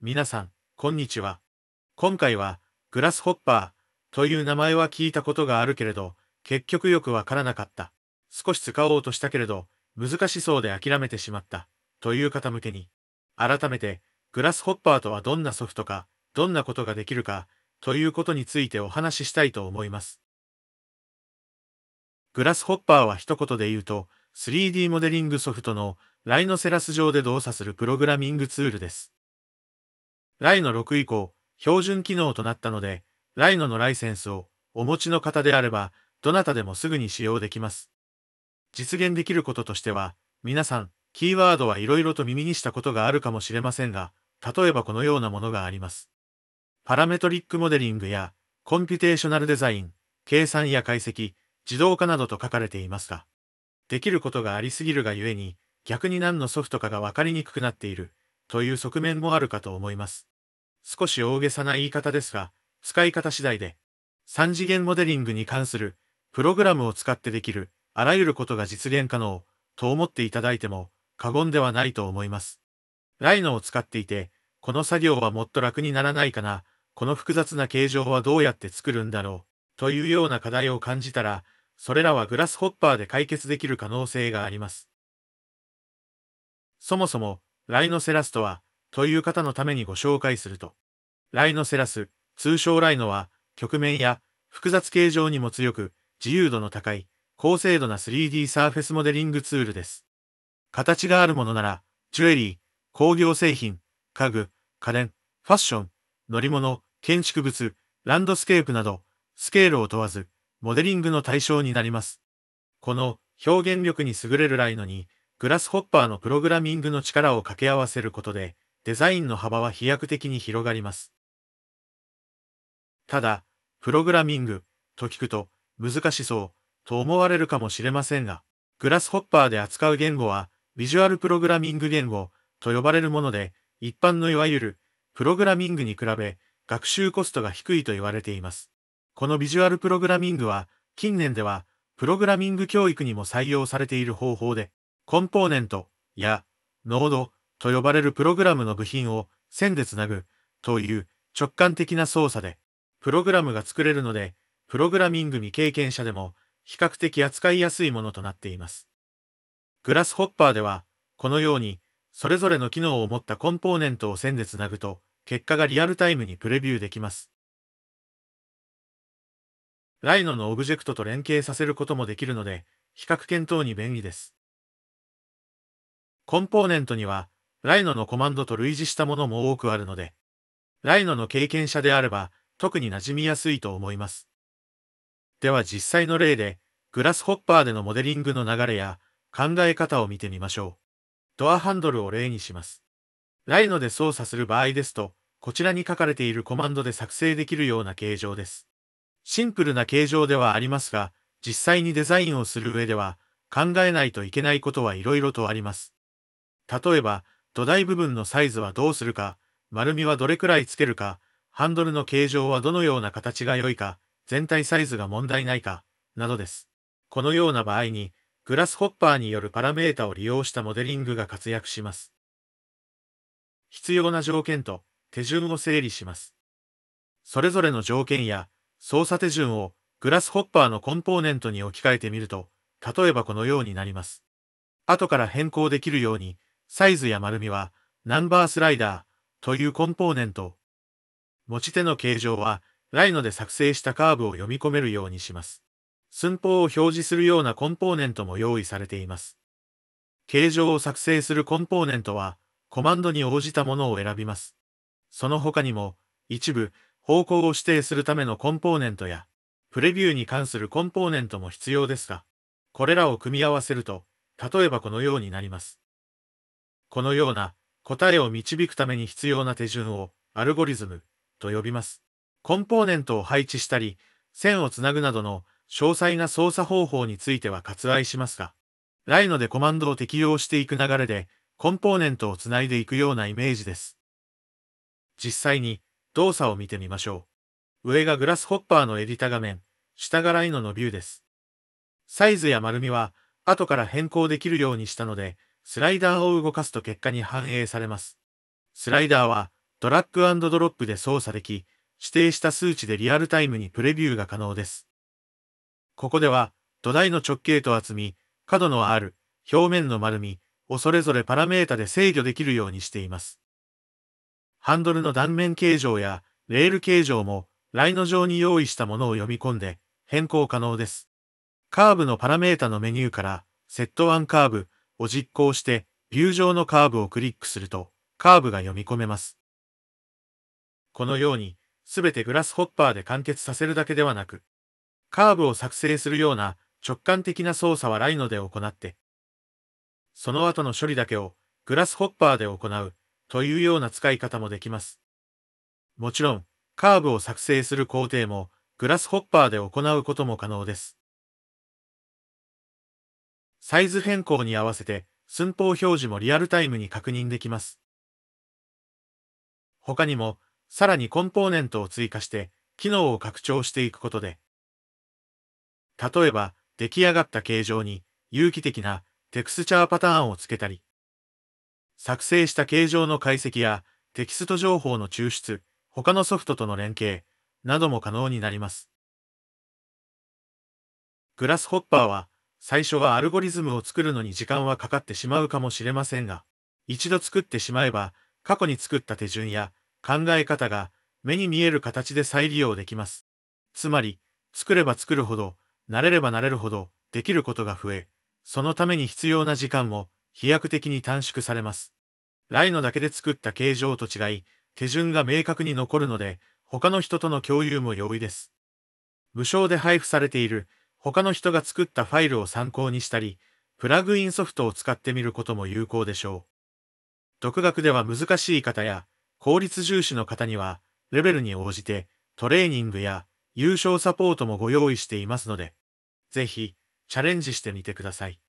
皆さん、こんにちは。今回は、グラスホッパーという名前は聞いたことがあるけれど、結局よくわからなかった。少し使おうとしたけれど、難しそうで諦めてしまった。という方向けに、改めて、グラスホッパーとはどんなソフトか、どんなことができるか、ということについてお話ししたいと思います。グラスホッパーは一言で言うと、3D モデリングソフトのライノセラス上で動作するプログラミングツールです。ライノ6以降、標準機能となったので、ライノのライセンスをお持ちの方であれば、どなたでもすぐに使用できます。実現できることとしては、皆さん、キーワードはいろいろと耳にしたことがあるかもしれませんが、例えばこのようなものがあります。パラメトリックモデリングや、コンピュテーショナルデザイン、計算や解析、自動化などと書かれていますが、できることがありすぎるがゆえに、逆に何のソフトかがわかりにくくなっている、という側面もあるかと思います。少し大げさな言い方ですが、使い方次第で、3次元モデリングに関する、プログラムを使ってできる、あらゆることが実現可能、と思っていただいても、過言ではないと思います。ライノを使っていて、この作業はもっと楽にならないかな、この複雑な形状はどうやって作るんだろう、というような課題を感じたら、それらはグラスホッパーで解決できる可能性があります。そもそも、ライノセラストは、という方のためにご紹介すると、ライノセラス、通称ライノは、曲面や複雑形状にも強く、自由度の高い、高精度な 3D サーフェスモデリングツールです。形があるものなら、ジュエリー、工業製品、家具、家電、ファッション、乗り物、建築物、ランドスケープなど、スケールを問わず、モデリングの対象になります。この表現力に優れるライノに、グラスホッパーのプログラミングの力を掛け合わせることで、デザインの幅は飛躍的に広がります。ただ、プログラミングと聞くと難しそうと思われるかもしれませんが、グラスホッパーで扱う言語は、ビジュアルプログラミング言語と呼ばれるもので、一般のいわゆるプログラミングに比べ学習コストが低いと言われています。このビジュアルプログラミングは、近年ではプログラミング教育にも採用されている方法で、コンポーネントやノード、と呼ばれるプログラムの部品を線でつなぐという直感的な操作でプログラムが作れるのでプログラミング未経験者でも比較的扱いやすいものとなっています。グラスホッパーではこのようにそれぞれの機能を持ったコンポーネントを線でつなぐと結果がリアルタイムにプレビューできます。ライノのオブジェクトと連携させることもできるので比較検討に便利です。コンポーネントにはライノのコマンドと類似したものも多くあるので、ライノの経験者であれば、特に馴染みやすいと思います。では実際の例で、グラスホッパーでのモデリングの流れや考え方を見てみましょう。ドアハンドルを例にします。ライノで操作する場合ですと、こちらに書かれているコマンドで作成できるような形状です。シンプルな形状ではありますが、実際にデザインをする上では、考えないといけないことはいろいろとあります。例えば、土台部分のサイズはどうするか、丸みはどれくらいつけるか、ハンドルの形状はどのような形が良いか、全体サイズが問題ないか、などです。このような場合に、グラスホッパーによるパラメータを利用したモデリングが活躍します。必要な条件と手順を整理します。それぞれの条件や操作手順をグラスホッパーのコンポーネントに置き換えてみると、例えばこのようになります。後から変更できるように、サイズや丸みは、ナンバースライダーというコンポーネント。持ち手の形状は、ライノで作成したカーブを読み込めるようにします。寸法を表示するようなコンポーネントも用意されています。形状を作成するコンポーネントは、コマンドに応じたものを選びます。その他にも、一部、方向を指定するためのコンポーネントや、プレビューに関するコンポーネントも必要ですが、これらを組み合わせると、例えばこのようになります。このような答えを導くために必要な手順をアルゴリズムと呼びます。コンポーネントを配置したり、線をつなぐなどの詳細な操作方法については割愛しますが、ライノでコマンドを適用していく流れで、コンポーネントをつないでいくようなイメージです。実際に動作を見てみましょう。上がグラスホッパーのエディタ画面、下がライノのビューです。サイズや丸みは後から変更できるようにしたので、スライダーを動かすと結果に反映されます。スライダーはドラッグドロップで操作でき、指定した数値でリアルタイムにプレビューが可能です。ここでは土台の直径と厚み、角のある、表面の丸みをそれぞれパラメータで制御できるようにしています。ハンドルの断面形状やレール形状もライノ上に用意したものを読み込んで変更可能です。カーブのパラメータのメニューからセットワンカーブ、を実行して、ビュー上のカーブをクリックすると、カーブが読み込めます。このように、すべてグラスホッパーで完結させるだけではなく、カーブを作成するような直感的な操作はライノで行って、その後の処理だけをグラスホッパーで行うというような使い方もできます。もちろん、カーブを作成する工程もグラスホッパーで行うことも可能です。サイズ変更に合わせて寸法表示もリアルタイムに確認できます。他にも、さらにコンポーネントを追加して、機能を拡張していくことで、例えば、出来上がった形状に、有機的なテクスチャーパターンをつけたり、作成した形状の解析やテキスト情報の抽出、他のソフトとの連携なども可能になります。グラスホッパーは最初はアルゴリズムを作るのに時間はかかってしまうかもしれませんが、一度作ってしまえば、過去に作った手順や考え方が目に見える形で再利用できます。つまり、作れば作るほど、慣れれば慣れるほど、できることが増え、そのために必要な時間も飛躍的に短縮されます。ライノだけで作った形状と違い、手順が明確に残るので、他の人との共有も容易です。無償で配布されている他の人が作ったファイルを参考にしたり、プラグインソフトを使ってみることも有効でしょう。独学では難しい方や、効率重視の方には、レベルに応じて、トレーニングや、優勝サポートもご用意していますので、ぜひ、チャレンジしてみてください。